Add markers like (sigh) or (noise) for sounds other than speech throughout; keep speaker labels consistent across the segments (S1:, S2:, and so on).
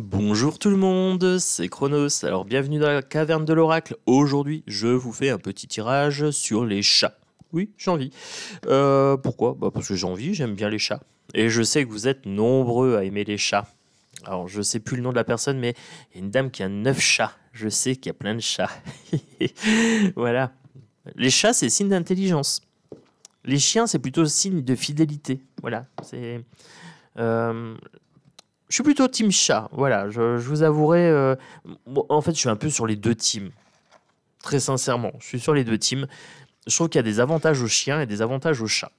S1: Bonjour tout le monde, c'est Chronos. Alors bienvenue dans la caverne de l'oracle. Aujourd'hui, je vous fais un petit tirage sur les chats. Oui, j'ai envie. Euh, pourquoi bah, Parce que j'ai envie, j'aime bien les chats. Et je sais que vous êtes nombreux à aimer les chats. Alors je sais plus le nom de la personne, mais il y a une dame qui a neuf chats. Je sais qu'il y a plein de chats. (laughs) voilà. Les chats, c'est signe d'intelligence. Les chiens, c'est plutôt signe de fidélité. Voilà. C'est. Euh, je suis plutôt team chat. Voilà, je, vous avouerai. Euh, en fait, je suis un peu sur les deux teams. Très sincèrement, je suis sur les deux teams. Je trouve qu'il y a des avantages aux chiens et des avantages aux chats.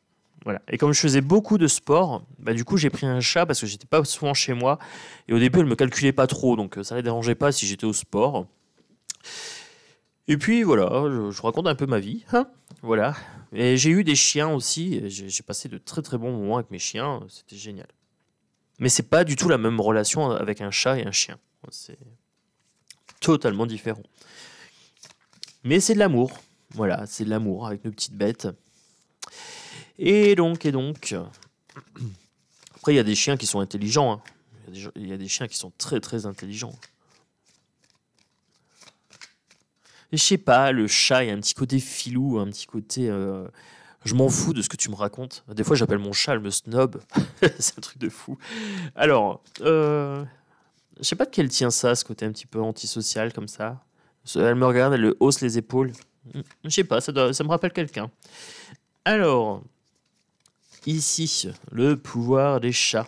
S1: Voilà. Et comme je faisais beaucoup de sport, bah, du coup, j'ai pris un chat parce que j'étais pas souvent chez moi. Et au début, elle me calculait pas trop, donc euh, ça ne la dérangeait pas si j'étais au sport. Et puis voilà, je, je, raconte un peu ma vie. Hein, voilà. Et j'ai eu des chiens aussi. J'ai passé de très très bons moments avec mes chiens. C'était génial. Mais c'est pas du tout la même relation avec un chat et un chien. C'est totalement différent. Mais c'est de l'amour. Voilà, c'est de l'amour avec nos petites bêtes. Et donc, et donc. Après, il y a des chiens qui sont intelligents. Hein. Il y, a des chiens qui sont très très intelligents. Je sais pas, le chat, il y a un petit côté filou, un petit côté. Euh, je m'en fous de ce que tu me racontes. Des fois, j'appelle mon chat le snob. (laughs) c'est un truc de fou. Alors, euh, je sais pas de quel tient ça, ce côté un petit peu antisocial comme ça. Elle me regarde, elle hausse les épaules. Je sais pas, ça, ça me rappelle quelqu'un. Alors, ici, le pouvoir des chats.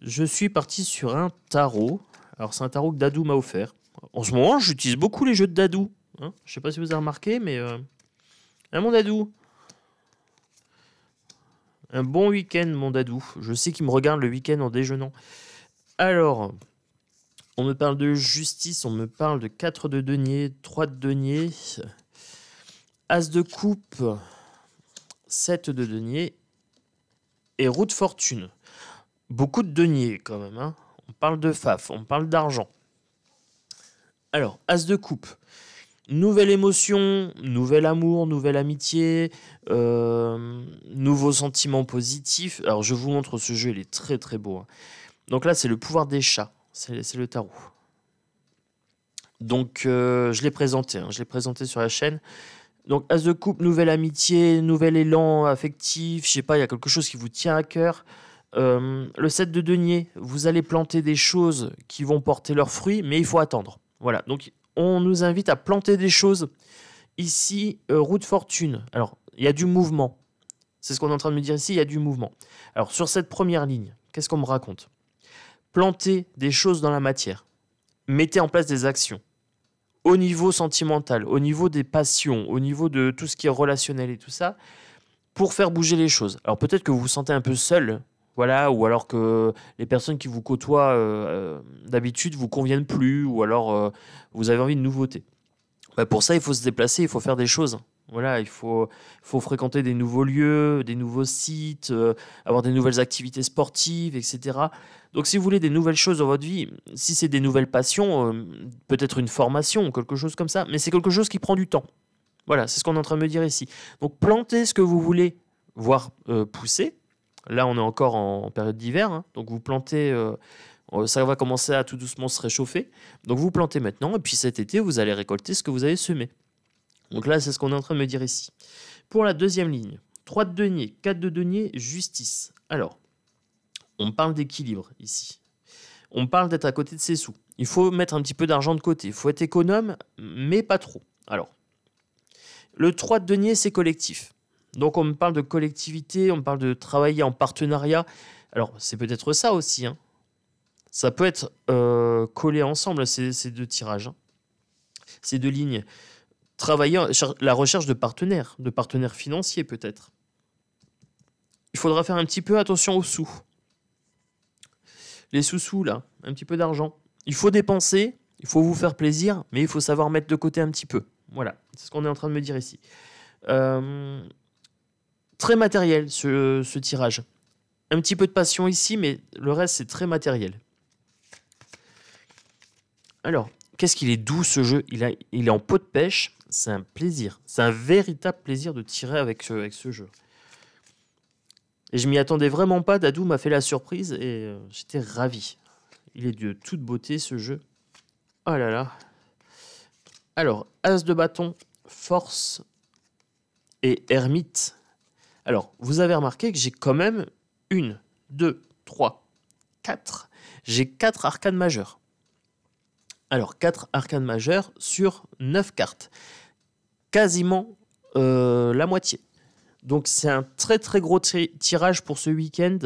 S1: Je suis parti sur un tarot. Alors, c'est un tarot que Dadou m'a offert. En ce moment, j'utilise beaucoup les jeux de Dadou. Hein je sais pas si vous avez remarqué, mais euh, un dadou, Un bon week-end, dadou. Je sais qu'il me regarde le week-end en déjeunant. Alors, on me parle de justice, on me parle de 4 de denier, 3 de denier, As de coupe, 7 de denier et route de fortune. Beaucoup de deniers quand même. Hein. on parle de faf, on parle d'argent. Alors, As de coupe nouvelle émotion, nouvel amour, nouvelle amitié, euh, nouveaux sentiments positifs. Alors je vous montre ce jeu, il est très très beau. Hein. Donc là c'est le pouvoir des chats, c'est le tarot. Donc euh, je l'ai présenté, hein. je l'ai présenté sur la chaîne. Donc as de coupe, nouvelle amitié, nouvel élan affectif, je sais pas, il y a quelque chose qui vous tient à cœur. Euh, le set de denier, vous allez planter des choses qui vont porter leurs fruits, mais il faut attendre. Voilà, donc on nous invite à planter des choses. Ici, euh, route fortune. Alors, il y a du mouvement. C'est ce qu'on est en train de me dire ici, il y a du mouvement. Alors, sur cette première ligne, qu'est-ce qu'on me raconte Planter des choses dans la matière. Mettez en place des actions. Au niveau sentimental, au niveau des passions, au niveau de tout ce qui est relationnel et tout ça, pour faire bouger les choses. Alors peut-être que vous vous sentez un peu seul voilà, ou alors que les personnes qui vous côtoient euh, euh, d'habitude vous conviennent plus, ou alors euh, vous avez envie de nouveauté. Bah, pour ça, il faut se déplacer, il faut faire des choses. Voilà, il faut, faut fréquenter des nouveaux lieux, des nouveaux sites, avoir des nouvelles activités sportives, etc. Donc si vous voulez des nouvelles choses dans votre vie, si c'est des nouvelles passions, peut-être une formation, quelque chose comme ça, mais c'est quelque chose qui prend du temps. Voilà, c'est ce qu'on est en train de me dire ici. Donc plantez ce que vous voulez voir pousser, Là, on est encore en période d'hiver, hein. donc vous plantez, euh, euh, ça va commencer à tout doucement se réchauffer. Donc vous plantez maintenant, et puis cet été, vous allez récolter ce que vous avez semé. Donc là, c'est ce qu'on est en train de me dire ici. Pour la deuxième ligne, 3 de denier, 4 de denier, justice. Alors, on parle d'équilibre ici. On parle d'être à côté de ses sous. Il faut mettre un petit peu d'argent de côté. Il faut être économe, mais pas trop. Alors, le 3 de denier, c'est collectif. Donc on me parle de collectivité, on me parle de travailler en partenariat. Alors c'est peut-être ça aussi. Hein. Ça peut être euh, collé ensemble ces, deux tirages, hein. ces deux lignes. Travailler, la recherche de partenaires, de partenaires financiers peut-être. Il faudra faire un petit peu attention aux sous. Les sous-sous là, un petit peu d'argent. Il faut dépenser, il faut vous faire plaisir, mais il faut savoir mettre de côté un petit peu. Voilà, c'est ce qu'on est en train de me dire ici. Euh, très matériel ce, tirage. Un petit peu de passion ici, mais le reste c'est très matériel. Alors, qu'est-ce qu'il est doux ce jeu il, est en peau de pêche, c'est un plaisir. C'est un véritable plaisir de tirer avec ce, jeu. Et je m'y attendais vraiment pas, Dadou m'a fait la surprise et euh, j'étais ravi. Il est de toute beauté ce jeu. Oh là là. Alors, As de bâton, Force et Ermite. Alors, vous avez remarqué que j'ai quand même une, deux, trois, quatre. J'ai quatre arcanes majeures. Alors, quatre arcanes majeures sur neuf cartes. Quasiment euh, la moitié. Donc, c'est un très très gros tirage pour ce week-end.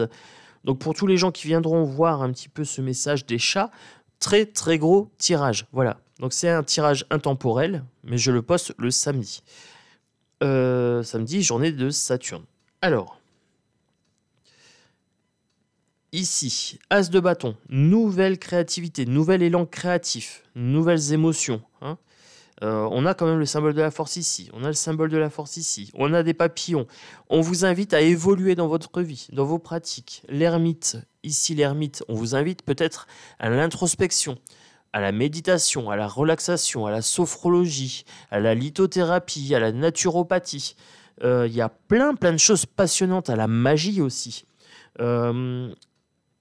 S1: Donc, pour tous les gens qui viendront voir un petit peu ce message des chats, très très gros tirage. Voilà. Donc, c'est un tirage intemporel, mais je le poste le samedi. Euh, samedi, journée de Saturne. Alors, ici, As de bâton, nouvelle créativité, nouvel élan créatif, nouvelles émotions. Hein. Euh, on a quand même le symbole de la force ici, on a le symbole de la force ici, on a des papillons. On vous invite à évoluer dans votre vie, dans vos pratiques. L'ermite, ici l'ermite, on vous invite peut-être à l'introspection, à la méditation, à la relaxation, à la sophrologie, à la lithothérapie, à la naturopathie. Euh, il y a plein, plein de choses passionnantes à la magie aussi. Euh,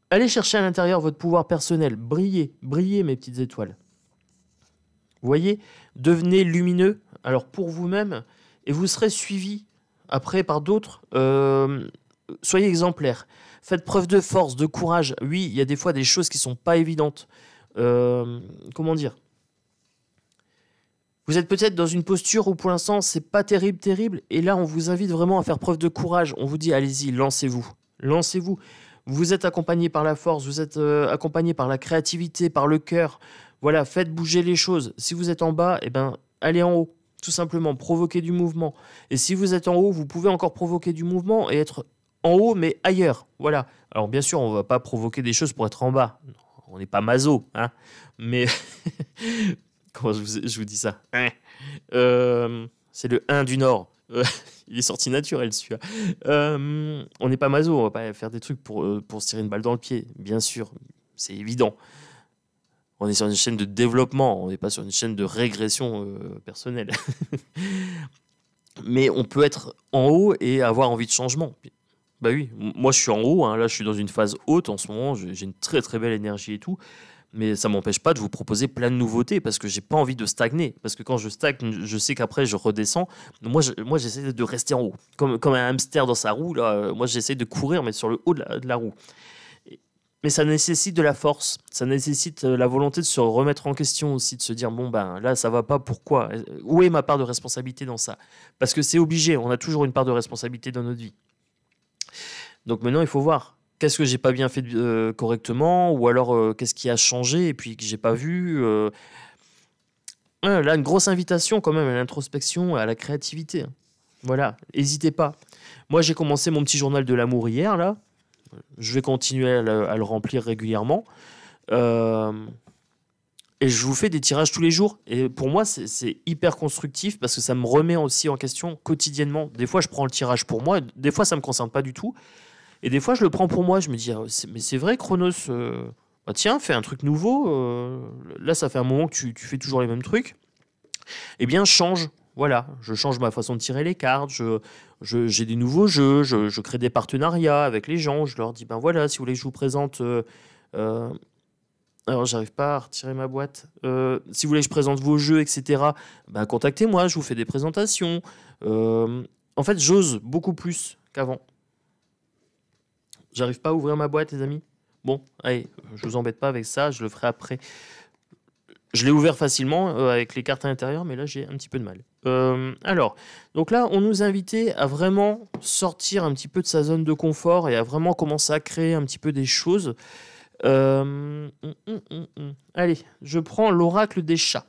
S1: allez chercher à l'intérieur votre pouvoir personnel. Brillez, brillez mes petites étoiles. Vous voyez, devenez lumineux, alors pour vous-même, et vous serez suivi après par d'autres. Euh, soyez exemplaires. Faites preuve de force, de courage. Oui, il y a des fois des choses qui sont pas évidentes. comment dire vous êtes peut-être dans une posture où pour l'instant c'est pas terrible, terrible, et là on vous invite vraiment à faire preuve de courage. On vous dit allez-y, lancez-vous, lancez-vous. Vous êtes accompagné par la force, vous êtes euh, accompagné par la créativité, par le cœur. Voilà, faites bouger les choses. Si vous êtes en bas, eh ben allez en haut, tout simplement, provoquez du mouvement. Et si vous êtes en haut, vous pouvez encore provoquer du mouvement et être en haut mais ailleurs. Voilà. Alors bien sûr, on ne va pas provoquer des choses pour être en bas. on n'est pas maso, hein. Mais (laughs) Comment je vous, dis ça euh, C'est le 1 du Nord. Euh, (laughs) il est sorti naturel celui-là. Euh, on n'est pas Mazo, on va pas faire des trucs pour, pour se tirer une balle dans le pied, bien sûr, c'est évident. On est sur une chaîne de développement, on n'est pas sur une chaîne de régression personnelle. (laughs) Mais on peut être en haut et avoir envie de changement. Bah oui, moi je suis en haut, hein. là je suis dans une phase haute en ce moment, j'ai une très très belle énergie et tout mais ça m'empêche pas de vous proposer plein de nouveautés parce que j'ai pas envie de stagner. Parce que quand je stagne, je sais qu'après je redescends. Moi, moi, j'essaie de rester en haut, comme, comme un hamster dans sa roue. Euh, moi, j'essaie de courir, mais sur le haut de la, roue. Mais ça nécessite de la force, ça nécessite euh, la volonté de se remettre en question aussi, de se dire bon ben là ça va pas, pourquoi Où est ma part de responsabilité dans ça Parce que c'est obligé, on a toujours une part de responsabilité dans notre vie. Donc maintenant il faut voir qu'est-ce que j'ai pas bien fait euh, correctement ou alors euh, qu'est-ce qui a changé et puis que j'ai pas vu euh. là une grosse invitation quand même à l'introspection à la créativité hein. voilà n'hésitez pas moi j'ai commencé mon petit journal de l'amour hier là je vais continuer à le, à le remplir régulièrement et je vous fais des tirages tous les jours. Et pour moi, c'est hyper constructif parce que ça me remet aussi en question quotidiennement. Des fois, je prends le tirage pour moi, des fois, ça ne me concerne pas du tout. Et des fois, je le prends pour moi. Je me dis, ah, mais c'est vrai, Chronos, euh, bah, tiens, fais un truc nouveau. Euh, là, ça fait un moment que tu, fais toujours les mêmes trucs. Eh bien, change. Voilà, je change ma façon de tirer les cartes, j'ai je, j'ai des nouveaux jeux, je, crée des partenariats avec les gens, je leur dis, ben voilà, si vous voulez que je vous présente... Euh, alors, j'arrive pas à retirer ma boîte. si vous voulez que je présente vos jeux, etc., ben, contactez-moi, je vous fais des présentations. en fait, j'ose beaucoup plus qu'avant. J'arrive pas à ouvrir ma boîte, les amis. Bon, allez, je vous embête pas avec ça, je le ferai après. Je l'ai ouvert facilement euh, avec les cartes à l'intérieur, mais là j'ai un petit peu de mal. Euh, alors, donc là, on nous invitait à vraiment sortir un petit peu de sa zone de confort et à vraiment commencer à créer un petit peu des choses. Euh, hum, hum, hum, allez, je prends l'oracle des chats.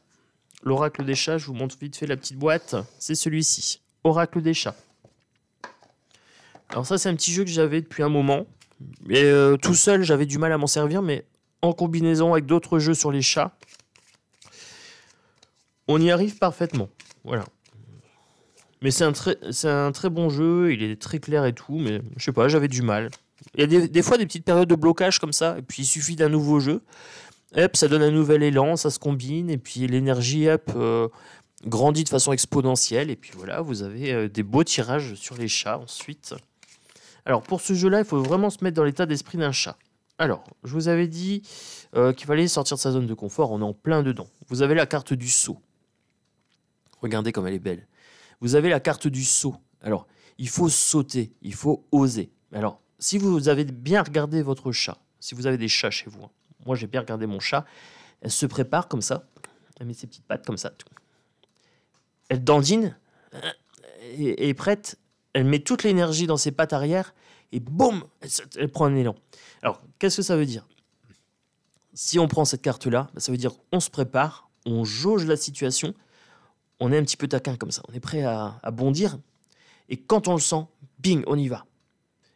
S1: L'oracle des chats, je vous montre vite fait la petite boîte. C'est celui-ci. Oracle des chats. Alors ça, c'est un petit jeu que j'avais depuis un moment. Et euh, tout seul, j'avais du mal à m'en servir, mais en combinaison avec d'autres jeux sur les chats, on y arrive parfaitement. Voilà. Mais c'est un, très, un très bon jeu, il est très clair et tout, mais je sais pas, j'avais du mal. Il y a des, fois des petites périodes de blocage comme ça, et puis il suffit d'un nouveau jeu. Hop, ça donne un nouvel élan, ça se combine, et puis l'énergie, hop, euh, grandit de façon exponentielle, et puis voilà, vous avez euh, des beaux tirages sur les chats ensuite. Alors pour ce jeu-là, il faut vraiment se mettre dans l'état d'esprit d'un chat. Alors, je vous avais dit euh, qu'il fallait sortir de sa zone de confort, on est en plein dedans. Vous avez la carte du saut. Regardez comme elle est belle. Vous avez la carte du saut. Alors, il faut sauter, il faut oser. Alors, si vous avez bien regardé votre chat, si vous avez des chats chez vous, hein, moi j'ai bien regardé mon chat, elle se prépare comme ça, elle met ses petites pattes comme ça. Elle dandine euh, et est prête elle met toute l'énergie dans ses pattes arrière et boum, elle, prend un élan. Alors, qu'est-ce que ça veut dire Si on prend cette carte-là, bah, ça veut dire on se prépare, on jauge la situation, on est un petit peu taquin comme ça, on est prêt à, à bondir. Et quand on le sent, bing, on y va.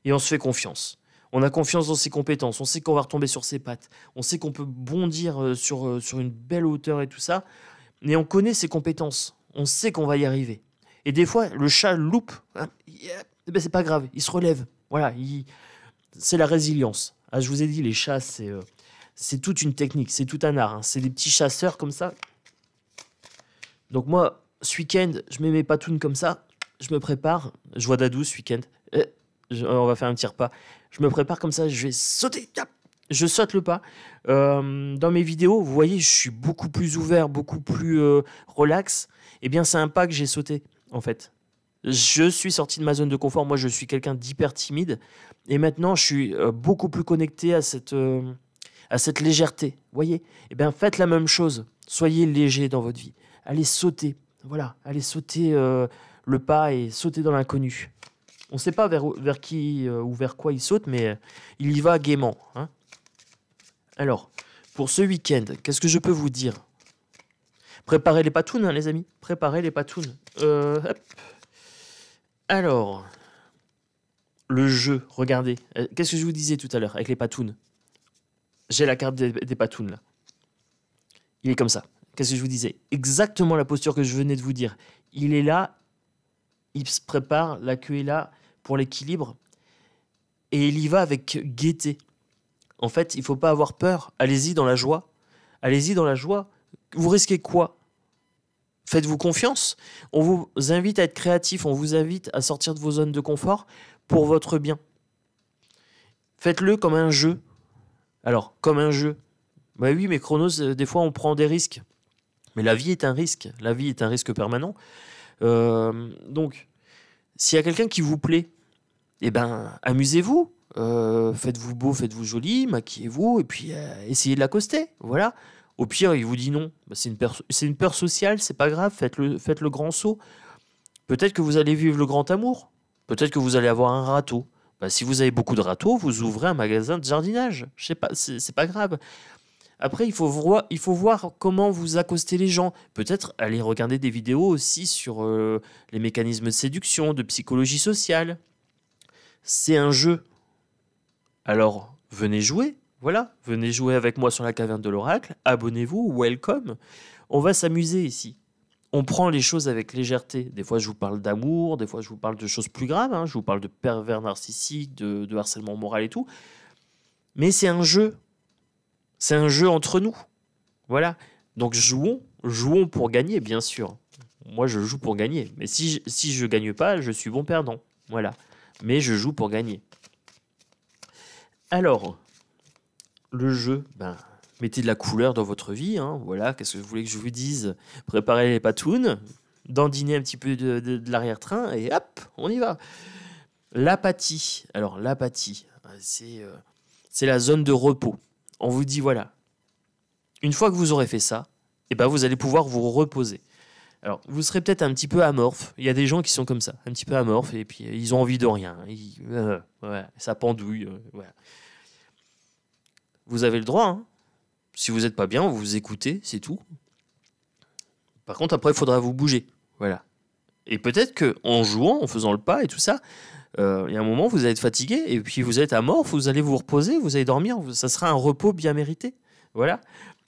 S1: Et on se fait confiance. On a confiance dans ses compétences, on sait qu'on va retomber sur ses pattes, on sait qu'on peut bondir euh, sur, euh, sur une belle hauteur et tout ça, mais on connaît ses compétences, on sait qu'on va y arriver. Et des fois, le chat loupe. Hein, eh ben c'est pas grave, il se relève. Voilà, c'est la résilience. Ah, je vous ai dit, les chats, euh, c'est toute une technique, c'est tout un art. Hein. C'est des petits chasseurs comme ça. Donc moi, ce week-end, je mets mes patounes comme ça. Je me prépare. Je vois Dadou ce week-end. Eh, euh, on va faire un petit repas. Je me prépare comme ça. Je vais sauter. Je saute le pas. Euh, dans mes vidéos, vous voyez, je suis beaucoup plus ouvert, beaucoup plus relax. Eh bien, c'est un pas que j'ai sauté en fait. Je suis sorti de ma zone de confort. Moi, je suis quelqu'un d'hyper timide. Et maintenant, je suis euh, beaucoup plus connecté à cette, euh, à cette légèreté. Voyez Eh bien, faites la même chose. Soyez léger dans votre vie. Allez sauter. Voilà. Allez sauter euh, le pas et sauter dans l'inconnu. On ne sait pas vers, qui ou vers quoi il saute, mais il y va gaiement. Hein. Alors, pour ce week-end, qu'est-ce que je peux vous dire Préparez les patounes, hein, les amis. Préparez les patounes. Euh, Alors, le jeu, regardez. Euh, qu'est-ce que je vous disais tout à l'heure avec les patounes J'ai la carte des, des patounes, là. Il est comme ça. Qu'est-ce que je vous disais Exactement la posture que je venais de vous dire. Il est là, il se prépare, la queue est là pour l'équilibre. Et il y va avec gaieté. En fait, il faut pas avoir peur. Allez-y dans la joie. Allez-y dans la joie. Vous risquez quoi Faites-vous confiance. On vous invite à être créatif, on vous invite à sortir de vos zones de confort pour votre bien. Faites-le comme un jeu. Alors, comme un jeu. Bah oui, mais Chronos, euh, des fois, on prend des risques. Mais la vie est un risque. La vie est un risque permanent. Euh, donc, s'il y a quelqu'un qui vous plaît, eh ben, amusez-vous. Euh, faites-vous beau, faites-vous joli, maquillez-vous, et puis essayez de l'accoster. Voilà. Au pire, il vous dit non. Bah, c'est une, peur sociale, c'est pas grave, faites le, grand saut. Peut-être que vous allez vivre le grand amour. Peut-être que vous allez avoir un râteau. Bah, si vous avez beaucoup de râteaux, vous ouvrez un magasin de jardinage. Je sais pas, c'est pas grave. Après, il faut, voir, comment vous accostez les gens. Peut-être aller regarder des vidéos aussi sur euh, les mécanismes de séduction, de psychologie sociale. C'est un jeu. Alors, venez jouer, voilà, venez jouer avec moi sur la caverne de l'oracle, abonnez-vous, welcome. On va s'amuser ici. On prend les choses avec légèreté. Des fois, je vous parle d'amour, des fois, je vous parle de choses plus graves, hein. je vous parle de pervers narcissiques, de, harcèlement moral et tout. Mais c'est un jeu. C'est un jeu entre nous. Voilà. Donc jouons, jouons pour gagner, bien sûr. Moi, je joue pour gagner. Mais si je, si je gagne pas, je suis bon perdant. Voilà. Mais je joue pour gagner. Alors, le jeu, ben, mettez de la couleur dans votre vie. Hein, voilà, qu'est-ce que vous voulez que je vous dise Préparez les patounes, dandinez un petit peu de, l'arrière-train et hop, on y va. L'apathie. Alors, l'apathie, euh, c'est la zone de repos. On vous dit, voilà, une fois que vous aurez fait ça, eh ben, vous allez pouvoir vous reposer. Alors, vous serez peut-être un petit peu amorphe. Il y a des gens qui sont comme ça, un petit peu amorphe, et puis ils ont envie de rien. Euh, ouais, ça pendouille. Euh, vous avez le droit. Hein. Si vous n'êtes pas bien, vous vous écoutez, c'est tout. Par contre, après, il faudra vous bouger. Voilà. Et peut-être qu'en jouant, en faisant le pas et tout ça, euh, il y a un moment, vous allez être fatigué et puis vous êtes à mort, vous allez vous reposer, vous allez dormir. Ça sera un repos bien mérité. Voilà.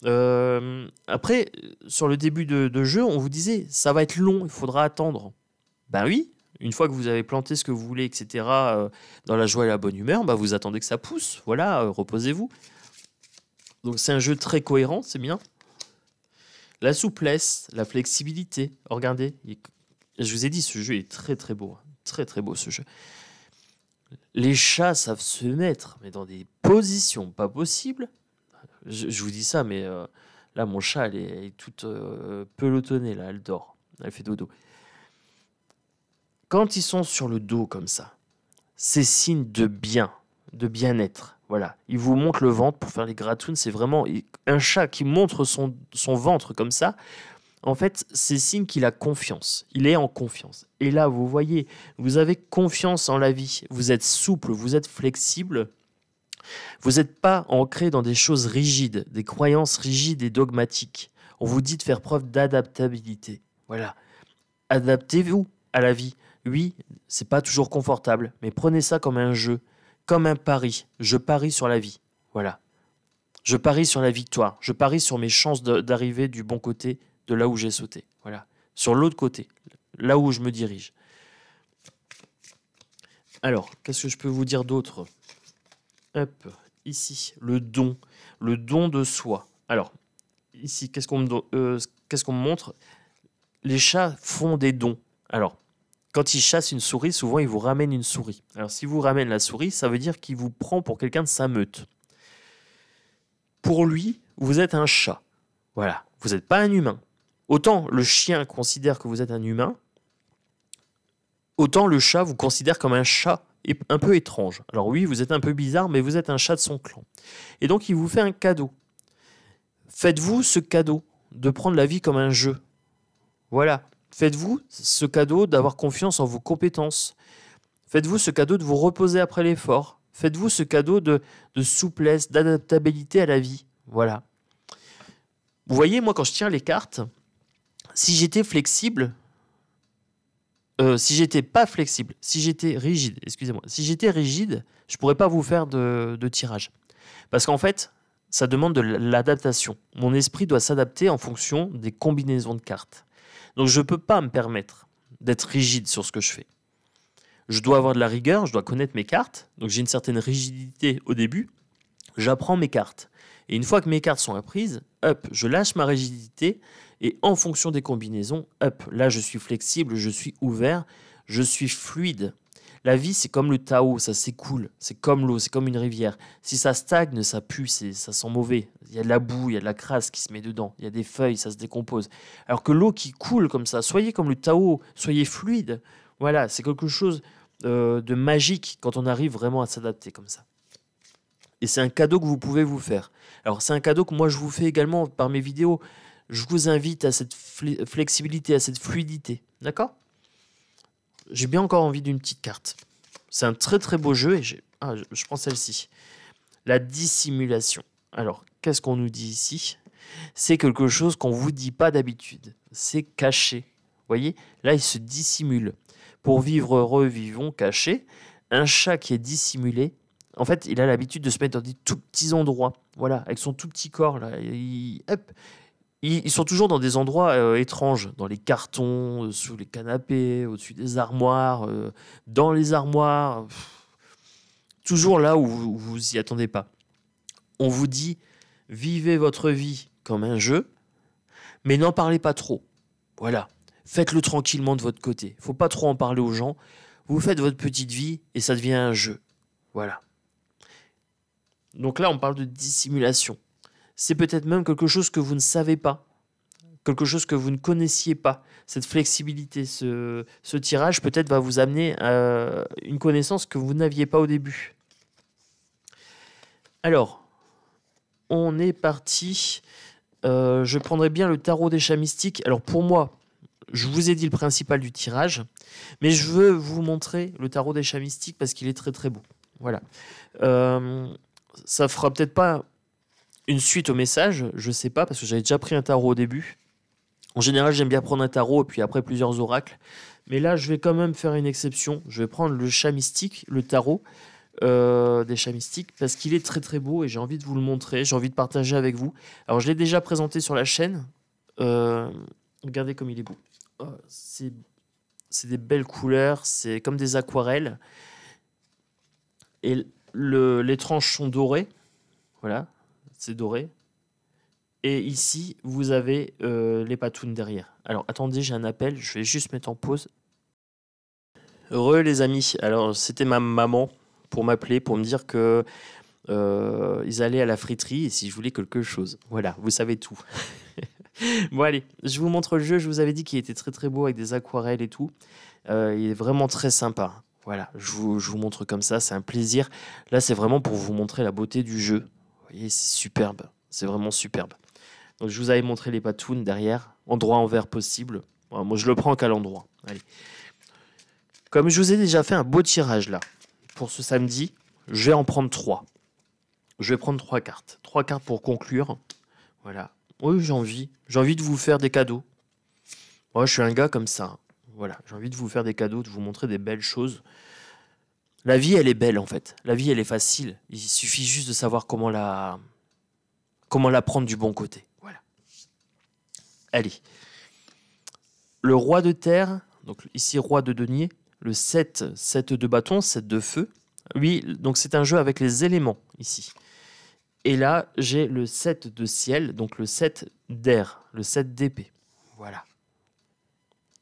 S1: Euh, après, sur le début de, jeu, on vous disait ça va être long, il faudra attendre. Ben oui, une fois que vous avez planté ce que vous voulez, etc., euh, dans la joie et la bonne humeur, bah, vous attendez que ça pousse. Voilà, reposez-vous. Donc c'est un jeu très cohérent, c'est bien. La souplesse, la flexibilité. Oh, regardez, je vous ai dit, ce jeu est très très beau. Hein. Très très beau ce jeu. Les chats savent se mettre, mais dans des positions pas possibles. Je, vous dis ça, mais euh, là, mon chat, elle est, toute euh, pelotonnée, là, elle dort. Elle fait dodo. Quand ils sont sur le dos comme ça, c'est signe de bien, de bien-être. Voilà, il vous montre le ventre pour faire les gratounes. C'est vraiment un chat qui montre son, ventre comme ça. En fait, c'est signe qu'il a confiance. Il est en confiance. Et là, vous voyez, vous avez confiance en la vie. Vous êtes souple, vous êtes flexible. Vous n'êtes pas ancré dans des choses rigides, des croyances rigides et dogmatiques. On vous dit de faire preuve d'adaptabilité. Voilà. Adaptez-vous à la vie. Oui, c'est pas toujours confortable, mais prenez ça comme un jeu comme un pari. Je parie sur la vie. Voilà. Je parie sur la victoire. Je parie sur mes chances d'arriver du bon côté de là où j'ai sauté. Voilà. Sur l'autre côté, là où je me dirige. Alors, qu'est-ce que je peux vous dire d'autre Hop, ici, le don. Le don de soi. Alors, ici, qu'est-ce qu'on me, euh, montre Les chats font des dons. Alors, quand il chasse une souris, souvent il vous ramène une souris. Alors si vous ramène la souris, ça veut dire qu'il vous prend pour quelqu'un de sa meute. Pour lui, vous êtes un chat. Voilà, vous n'êtes pas un humain. Autant le chien considère que vous êtes un humain, autant le chat vous considère comme un chat un peu étrange. Alors oui, vous êtes un peu bizarre, mais vous êtes un chat de son clan. Et donc il vous fait un cadeau. Faites-vous ce cadeau de prendre la vie comme un jeu. Voilà, Faites-vous ce cadeau d'avoir confiance en vos compétences. Faites-vous ce cadeau de vous reposer après l'effort. Faites-vous ce cadeau de, souplesse, d'adaptabilité à la vie. Voilà. Vous voyez, moi, quand je tiens les cartes, si j'étais flexible, euh, si j'étais pas flexible, si j'étais rigide, excusez-moi, si j'étais rigide, je pourrais pas vous faire de tirage. Parce qu'en fait, ça demande de l'adaptation. Mon esprit doit s'adapter en fonction des combinaisons de cartes. Donc je ne peux pas me permettre d'être rigide sur ce que je fais. Je dois avoir de la rigueur, je dois connaître mes cartes. Donc j'ai une certaine rigidité au début. J'apprends mes cartes. Et une fois que mes cartes sont apprises, hop, je lâche ma rigidité. Et en fonction des combinaisons, hop, là je suis flexible, je suis ouvert, je suis fluide. La vie, c'est comme le Tao, ça s'écoule, c'est comme l'eau, c'est comme une rivière. Si ça stagne, ça pue, ça sent mauvais. Il y a de la boue, il y a de la crasse qui se met dedans, il y a des feuilles, ça se décompose. Alors que l'eau qui coule comme ça, soyez comme le Tao, soyez fluide. Voilà, c'est quelque chose euh, de magique quand on arrive vraiment à s'adapter comme ça. Et c'est un cadeau que vous pouvez vous faire. Alors c'est un cadeau que moi je vous fais également par mes vidéos. Je vous invite à cette flexibilité, à cette fluidité. D'accord j'ai bien encore envie d'une petite carte. C'est un très très beau jeu et j'ai... Ah, je prends celle-ci. La dissimulation. Alors, qu'est-ce qu'on nous dit ici C'est quelque chose qu'on ne vous dit pas d'habitude. C'est caché. Vous voyez Là, il se dissimule. Pour vivre heureux, vivons cachés. Un chat qui est dissimulé, en fait, il a l'habitude de se mettre dans des tout petits endroits. Voilà, avec son tout petit corps, là. Il, hop, ils, sont toujours dans des endroits euh, étranges, dans les cartons, euh, sous les canapés, au-dessus des armoires, euh, dans les armoires. toujours là où vous, où vous y attendez pas. On vous dit, vivez votre vie comme un jeu, mais n'en parlez pas trop. Voilà. Faites-le tranquillement de votre côté. Faut pas trop en parler aux gens. Vous faites votre petite vie et ça devient un jeu. Voilà. Donc là, on parle de dissimulation. C'est peut-être même quelque chose que vous ne savez pas, quelque chose que vous ne connaissiez pas. Cette flexibilité, ce, tirage peut-être va vous amener à euh, une connaissance que vous n'aviez pas au début. Alors, on est parti. Euh, je prendrai bien le tarot des chats mystiques. Alors pour moi, je vous ai dit le principal du tirage, mais je veux vous montrer le tarot des chats mystiques parce qu'il est très très beau. Voilà. Euh, ça fera peut-être pas une suite au message, je sais pas, parce que j'avais déjà pris un tarot au début. En général, j'aime bien prendre un tarot et puis après plusieurs oracles. Mais là, je vais quand même faire une exception. Je vais prendre le chat mystique, le tarot euh, des chats mystiques, parce qu'il est très très beau et j'ai envie de vous le montrer, j'ai envie de partager avec vous. Alors, je l'ai déjà présenté sur la chaîne. Euh, regardez comme il est beau. Oh, c'est des belles couleurs, c'est comme des aquarelles. Et les tranches sont dorées. Voilà, c'est doré. Et ici, vous avez euh, les patounes derrière. Alors attendez, j'ai un appel, je vais juste mettre en pause. Heureux les amis, alors c'était ma maman pour m'appeler, pour me dire que euh, ils allaient à la friterie et si je voulais quelque chose. Voilà, vous savez tout. (laughs) bon allez, je vous montre le jeu, je vous avais dit qu'il était très très beau avec des aquarelles et tout. Euh, il est vraiment très sympa. Voilà, je vous montre comme ça, c'est un plaisir. Là c'est vraiment pour vous montrer la beauté du jeu c'est superbe. C'est vraiment superbe. Donc, je vous avais montré les patounes derrière, endroit en vert possible. moi, je le prends qu'à l'endroit. Comme je vous ai déjà fait un beau tirage là, pour ce samedi, je vais en prendre trois. Je vais prendre trois cartes. Trois cartes pour conclure. Voilà. Oui, j'ai envie. J'ai envie de vous faire des cadeaux. Moi, je suis un gars comme ça. Voilà. J'ai envie de vous faire des cadeaux, de vous montrer des belles choses. La vie, elle est belle en fait. La vie, elle est facile. Il suffit juste de savoir comment la, comment la prendre du bon côté. Voilà. Allez. Le roi de terre, donc ici roi de denier, le 7, 7 de bâton, 7 de feu. Oui, donc c'est un jeu avec les éléments ici. Et là, j'ai le 7 de ciel, donc le 7 d'air, le 7 d'épée. Voilà.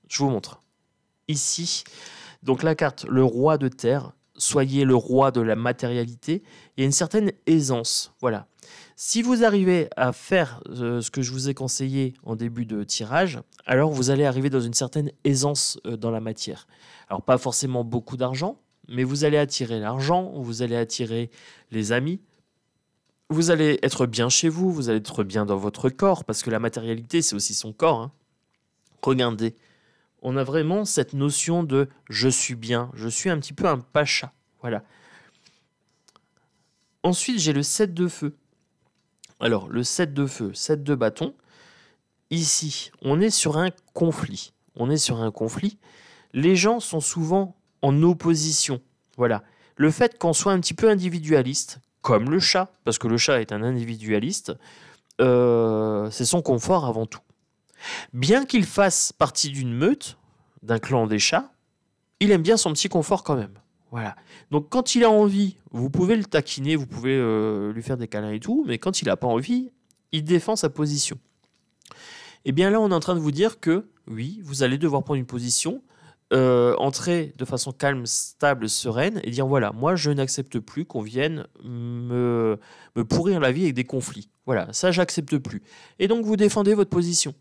S1: Je vous montre. Ici, donc la carte, le roi de terre, soyez le roi de la matérialité, il y a une certaine aisance. Voilà. Si vous arrivez à faire euh, ce que je vous ai conseillé en début de tirage, alors vous allez arriver dans une certaine aisance euh, dans la matière. Alors pas forcément beaucoup d'argent, mais vous allez attirer l'argent, vous allez attirer les amis, vous allez être bien chez vous, vous allez être bien dans votre corps, parce que la matérialité, c'est aussi son corps. Hein. Regardez on a vraiment cette notion de je suis bien, je suis un petit peu un pacha. Voilà. Ensuite, j'ai le 7 de feu. Alors, le 7 de feu, 7 de bâton. Ici, on est sur un conflit. On est sur un conflit. Les gens sont souvent en opposition. Voilà. Le fait qu'on soit un petit peu individualiste, comme le chat, parce que le chat est un individualiste, euh, c'est son confort avant tout. Bien qu'il fasse partie d'une meute, d'un clan des chats, il aime bien son petit confort quand même. Voilà. Donc quand il a envie, vous pouvez le taquiner, vous pouvez euh, lui faire des câlins et tout, mais quand il n'a pas envie, il défend sa position. Et eh bien là, on est en train de vous dire que oui, vous allez devoir prendre une position, euh, entrer de façon calme, stable, sereine, et dire voilà, moi je n'accepte plus qu'on vienne me, me pourrir la vie avec des conflits. Voilà, ça j'accepte plus. Et donc vous défendez votre position.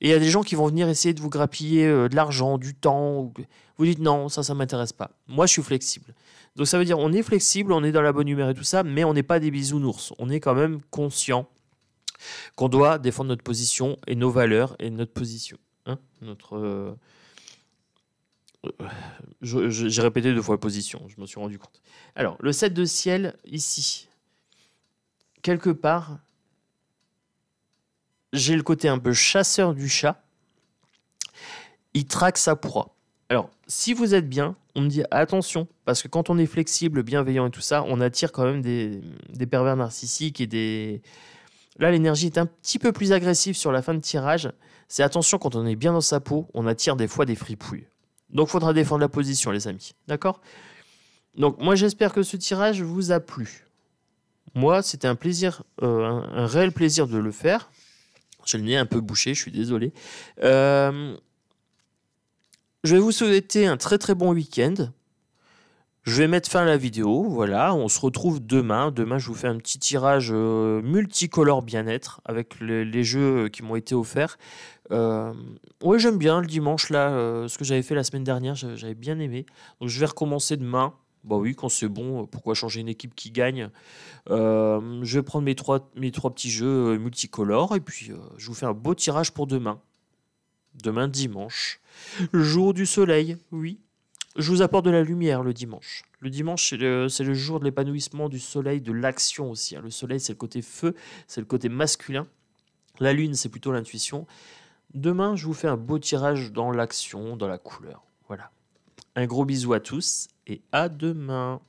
S1: Et il y a des gens qui vont venir essayer de vous grappiller euh, de l'argent, du temps. Vous dites non, ça, ça m'intéresse pas. Moi, je suis flexible. Donc ça veut dire on est flexible, on est dans la bonne humeur et tout ça, mais on n'est pas des bisounours. On est quand même conscient qu'on doit défendre notre position et nos valeurs et notre position. Hein. notre euh, euh, J'ai répété deux fois position, je me suis rendu compte. Alors, le 7 de ciel, ici, quelque part, j'ai le côté un peu chasseur du chat. Il traque sa proie. Alors, si vous êtes bien, on me dit attention, parce que quand on est flexible, bienveillant et tout ça, on attire quand même des, des pervers narcissiques et des. Là, l'énergie est un petit peu plus agressive sur la fin de tirage. C'est attention, quand on est bien dans sa peau, on attire des fois des fripouilles. Donc, faudra défendre la position, les amis. D'accord Donc, moi, j'espère que ce tirage vous a plu. Moi, c'était un plaisir, euh, un, un réel plaisir de le faire. J'ai le nez un peu bouché, je suis désolé. Euh, je vais vous souhaiter un très très bon week-end. Je vais mettre fin à la vidéo. Voilà, on se retrouve demain. Demain, je vous fais un petit tirage euh, multicolore bien-être avec les, jeux qui m'ont été offerts. Euh, oui, j'aime bien le dimanche là, ce que j'avais fait la semaine dernière, j'avais bien aimé. Donc, je vais recommencer demain. Bah oui, quand c'est bon, pourquoi changer une équipe qui gagne euh, Je vais prendre mes trois, mes trois petits jeux euh, multicolores et puis euh, je vous fais un beau tirage pour demain. Demain dimanche. Jour du soleil, oui. Je vous apporte de la lumière le dimanche. Le dimanche, c'est le, jour de l'épanouissement du soleil, de l'action aussi. Hein. Le soleil, c'est le côté feu, c'est le côté masculin. La lune, c'est plutôt l'intuition. Demain, je vous fais un beau tirage dans l'action, dans la couleur. Voilà. Un gros bisou à tous et à demain.